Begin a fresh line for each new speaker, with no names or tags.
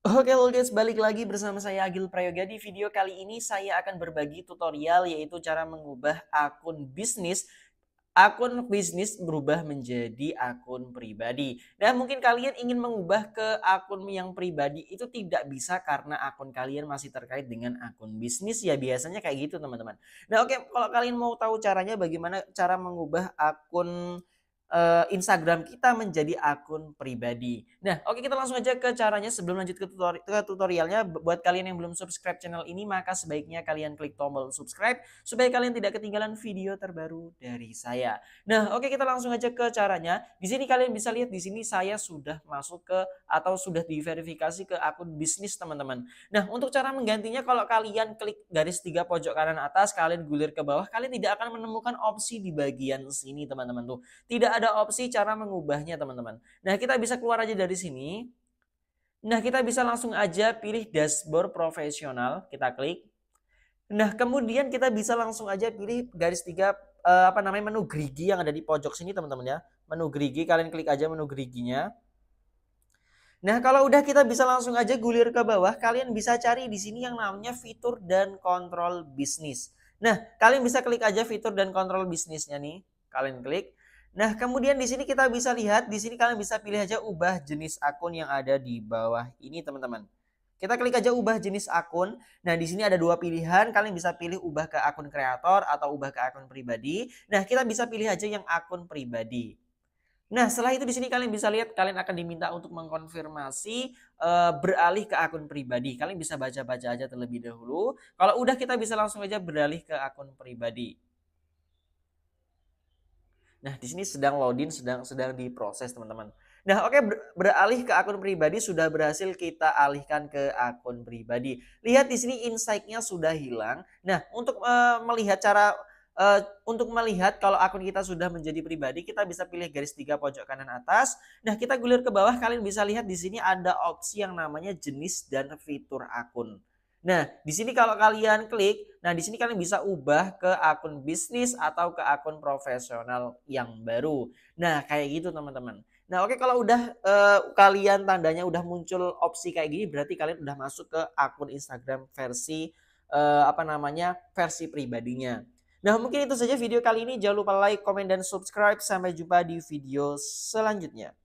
Oke lol guys, balik lagi bersama saya Agil Prayoga. Di video kali ini saya akan berbagi tutorial yaitu cara mengubah akun bisnis akun bisnis berubah menjadi akun pribadi. Nah, mungkin kalian ingin mengubah ke akun yang pribadi itu tidak bisa karena akun kalian masih terkait dengan akun bisnis ya biasanya kayak gitu teman-teman. Nah oke, kalau kalian mau tahu caranya bagaimana cara mengubah akun uh, Instagram kita menjadi akun pribadi. Nah, oke okay, kita langsung aja ke caranya sebelum lanjut ke, tutori ke tutorialnya. Buat kalian yang belum subscribe channel ini, maka sebaiknya kalian klik tombol subscribe supaya kalian tidak ketinggalan video terbaru dari saya. Nah, oke okay, kita langsung aja ke caranya. Di sini kalian bisa lihat di sini saya sudah masuk ke atau sudah diverifikasi ke akun bisnis teman-teman. Nah, untuk cara menggantinya kalau kalian klik garis tiga pojok kanan atas, kalian gulir ke bawah, kalian tidak akan menemukan opsi di bagian sini teman-teman tuh. Tidak ada opsi cara mengubahnya teman-teman. Nah kita bisa keluar aja dari sini. Nah kita bisa langsung aja pilih dashboard profesional. Kita klik. Nah kemudian kita bisa langsung aja pilih garis tiga eh, apa namanya menu gerigi yang ada di pojok sini teman-teman ya. Menu gerigi kalian klik aja menu geriginya. Nah, kalau udah kita bisa langsung aja gulir ke bawah, kalian bisa cari di sini yang namanya fitur dan kontrol bisnis. Nah, kalian bisa klik aja fitur dan kontrol bisnisnya nih. Kalian klik. Nah, kemudian di sini kita bisa lihat, di sini kalian bisa pilih aja ubah jenis akun yang ada di bawah ini, teman-teman. Kita klik aja ubah jenis akun. Nah, di sini ada dua pilihan, kalian bisa pilih ubah ke akun kreator atau ubah ke akun pribadi. Nah, kita bisa pilih aja yang akun pribadi. Nah, setelah itu di sini kalian bisa lihat kalian akan diminta untuk mengkonfirmasi e, beralih ke akun pribadi. Kalian bisa baca-baca aja terlebih dahulu. Kalau udah kita bisa langsung aja beralih ke akun pribadi. Nah, di sini sedang login, sedang sedang diproses, teman-teman. Nah, oke okay, beralih ke akun pribadi sudah berhasil kita alihkan ke akun pribadi. Lihat di sini insight-nya sudah hilang. Nah, untuk uh, melihat cara uh, untuk melihat kalau akun kita sudah menjadi pribadi, kita bisa pilih garis tiga pojok kanan atas. Nah, kita gulir ke bawah, kalian bisa lihat di sini ada opsi yang namanya jenis dan fitur akun. Nah, di sini kalau kalian klik, nah di sini kalian bisa ubah ke akun bisnis atau ke akun profesional yang baru. Nah, kayak gitu teman-teman. Nah, oke kalau udah eh, kalian tandanya udah muncul opsi kayak gini berarti kalian udah masuk ke akun Instagram versi eh, apa namanya? versi pribadinya. Nah, mungkin itu saja video kali ini. Jangan lupa like, komen dan subscribe. Sampai jumpa di video selanjutnya.